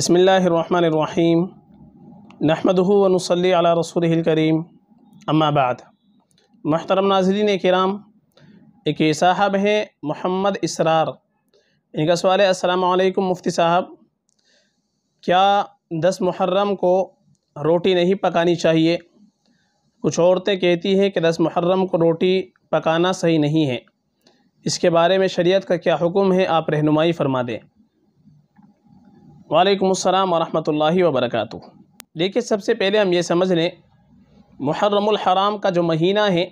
बसमीम नहमदनसली अला रसूल करीम अम्माबाद महतरम नाजरीन कराम एक साहब हैं मोहम्मद इसरार इनका सवाल है असलकम मुफ्ती साहब क्या दस मुहर्रम को रोटी नहीं पकानी चाहिए कुछ औरतें कहती हैं कि दस मुहर्रम को रोटी पकाना सही नहीं है इसके बारे में शरीयत का क्या हुक्म है आप रहनुमाई फरमा दें वालेकुम अस्सलाम वरहमतुल्लाहि वबरकातु देखिए सबसे पहले हम ये समझ लें मुहर्रमुल हराम का जो महीना है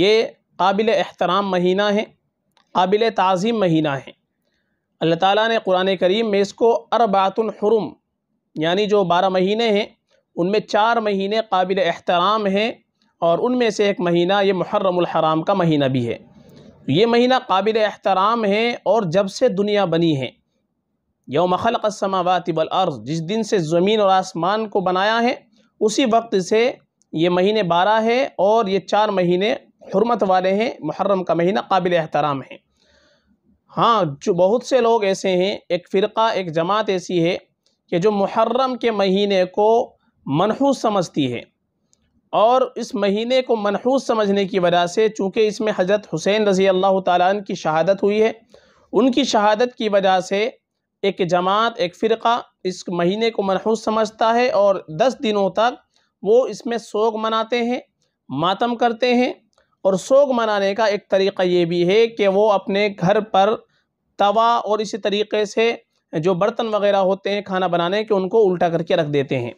ये काबिल एहतराम महीना है काबिल तज़ीम महीना है अल्लाह ताला ने कुरान करीम में इसको अरबातुल हुरुम यानी जो बारह महीने हैं उनमें चार महीने काबिल एहतराम हैं और उनमें से एक महीना ये मुहर्रमुल हराम का महीना भी है ये महीना काबिल एहतराम है और जब से दुनिया बनी है यौम खलक बल अर्ज़ जिस दिन से ज़मीन और आसमान को बनाया है उसी वक्त से ये महीने बारह है और ये चार महीने हरमत वाले हैं मुहर्रम का महीना काबिल एहतराम है हाँ जो बहुत से लोग ऐसे हैं एक फ़िरका एक जमात ऐसी है कि जो मुहर्रम के महीने को मनहूस समझती है और इस महीने को मनहूस समझने की वजह से चूँकि इसमें हज़रत हुसैन रज़ी अल्लाह ताली की शहादत हुई है उनकी शहादत की वजह से एक जमात एक फ़िरका इस महीने को मनहूस समझता है और दस दिनों तक वो इसमें सोग मनाते हैं मातम करते हैं और सोग मनाने का एक तरीका ये भी है कि वो अपने घर पर तवा और इसी तरीके से जो बर्तन वगैरह होते हैं खाना बनाने के उनको उल्टा करके रख देते हैं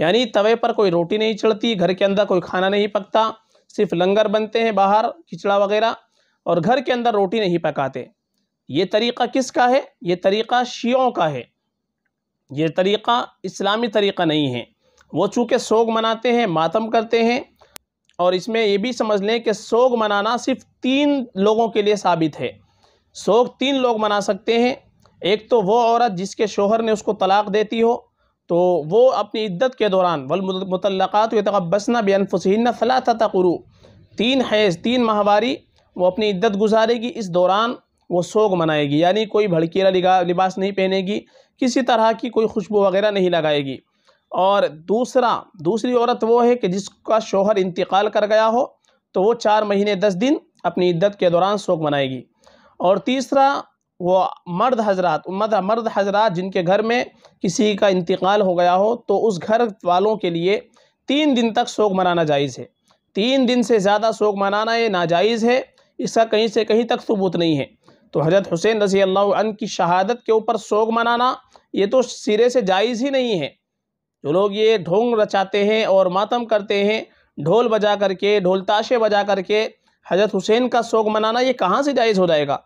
यानी तवे पर कोई रोटी नहीं चढ़ती घर के अंदर कोई खाना नहीं पकता सिर्फ लंगर बनते हैं बाहर खिचड़ा वगैरह और घर के अंदर रोटी नहीं पकाते ये तरीक़ा किसका है ये तरीक़ा शियों का है ये तरीक़ा इस्लामी तरीक़ा नहीं है वो चूँकि सोग मनाते हैं मातम करते हैं और इसमें ये भी समझ लें कि सोग मनाना सिर्फ तीन लोगों के लिए साबित है सोग तीन लोग मना सकते हैं एक तो वो औरत जिसके शोहर ने उसको तलाक़ देती हो तो वो अपनी इद्दत के दौरान वलमतलक़ात तकबसना बेनफसिन फला तकरू तीन हैज़ तीन माहवारी वो अपनी इद्दत गुजारेगी इस दौरान वो सोग मनाएगी यानी कोई भड़कीला लिबास नहीं पहनेगी किसी तरह की कोई खुशबू वगैरह नहीं लगाएगी और दूसरा दूसरी औरत वो है कि जिसका शोहर इंतकाल कर गया हो तो वो चार महीने दस दिन अपनी इद्दत के दौरान शोक मनाएगी और तीसरा वो मर्द हजरात मर्द मर्द हजरात जिनके घर में किसी का इंतकाल हो गया हो तो उस घर वालों के लिए तीन दिन तक शोक मनाना जायज़ है तीन दिन से ज़्यादा शोक मनाना ये नाजायज़ है इसका कहीं से कहीं तक सबूत नहीं है तो हज़रत हुसैन रसी अल्लाह की शहादत के ऊपर शोक मनाना ये तो सिरे से जायज़ ही नहीं है जो लोग ये ढोंग रचाते हैं और मातम करते हैं ढोल बजा करके ढोल ताशे बजा करके हजरत हुसैन का शोक मनाना ये कहाँ से जायज़ हो जाएगा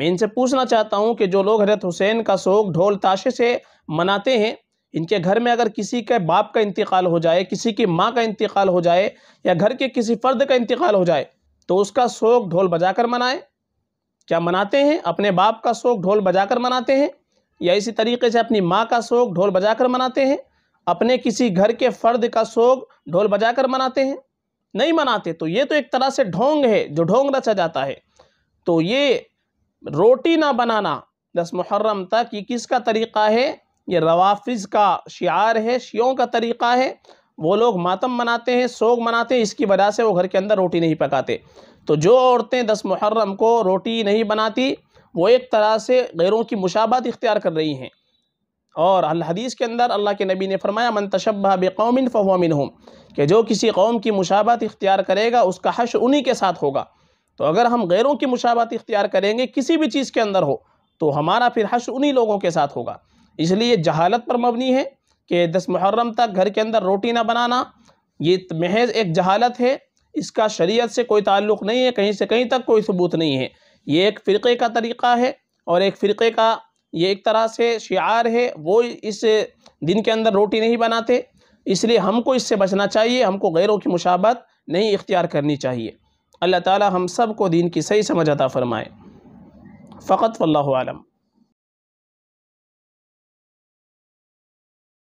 मैं इनसे पूछना चाहता हूँ कि जो लोग हजरत हुसैन का शोक ढोल ताशे से मनाते हैं इनके घर में अगर किसी के बाप का इंतकाल हो जाए किसी की माँ का इंतकाल हो जाए या घर के किसी फ़र्द का इंतकाल हो जाए तो उसका शोक ढोल बजा कर मनाएं क्या मनाते हैं अपने बाप का शोक ढोल बजाकर मनाते हैं या इसी तरीके से अपनी माँ का शोक ढोल बजाकर मनाते हैं अपने किसी घर के फर्द का शोक ढोल बजाकर मनाते हैं नहीं मनाते तो ये तो एक तरह से ढोंग है जो ढोंग रचा जाता है तो ये रोटी ना बनाना दस मुहर्रम तक ये किसका तरीक़ा है ये रवाफिज़ का शार है शियों का तरीक़ा है वो लोग मातम मनाते हैं शोक मनाते हैं इसकी वजह से वो घर के अंदर रोटी नहीं पकाते तो जो औरतें दस मुहर्रम को रोटी नहीं बनाती वो एक तरह से गैरों की मुशाबत इख्तियार कर रही हैं और अल हदीस के अंदर अल्लाह के नबी ने फरमाया मन तशब बेकौमिन फोमिन हूँ कि जो किसी कौम की मुशाबत इख्तियार करेगा उसका हश उन्हीं के साथ होगा तो अगर हम गैरों की मुशाबत इख्तियार करेंगे किसी भी चीज़ के अंदर हो तो हमारा फिर हश उन्हीं लोगों के साथ होगा इसलिए जहालत पर मबनी है कि दस मुहर्रम तक घर के अंदर रोटी ना बनाना ये महज एक जहालत है इसका शरीयत से कोई ताल्लुक़ नहीं है कहीं से कहीं तक कोई सबूत नहीं है ये एक फ़िरक़े का तरीक़ा है और एक फ़िरक़े का ये एक तरह से शार है वो इस दिन के अंदर रोटी नहीं बनाते इसलिए हमको इससे बचना चाहिए हमको गैरों की मुशाबत नहीं इख्तियार करनी चाहिए अल्लाह ताला हम सब को दीन की सही समझ अता फ़रमाए फ़कत वल्लम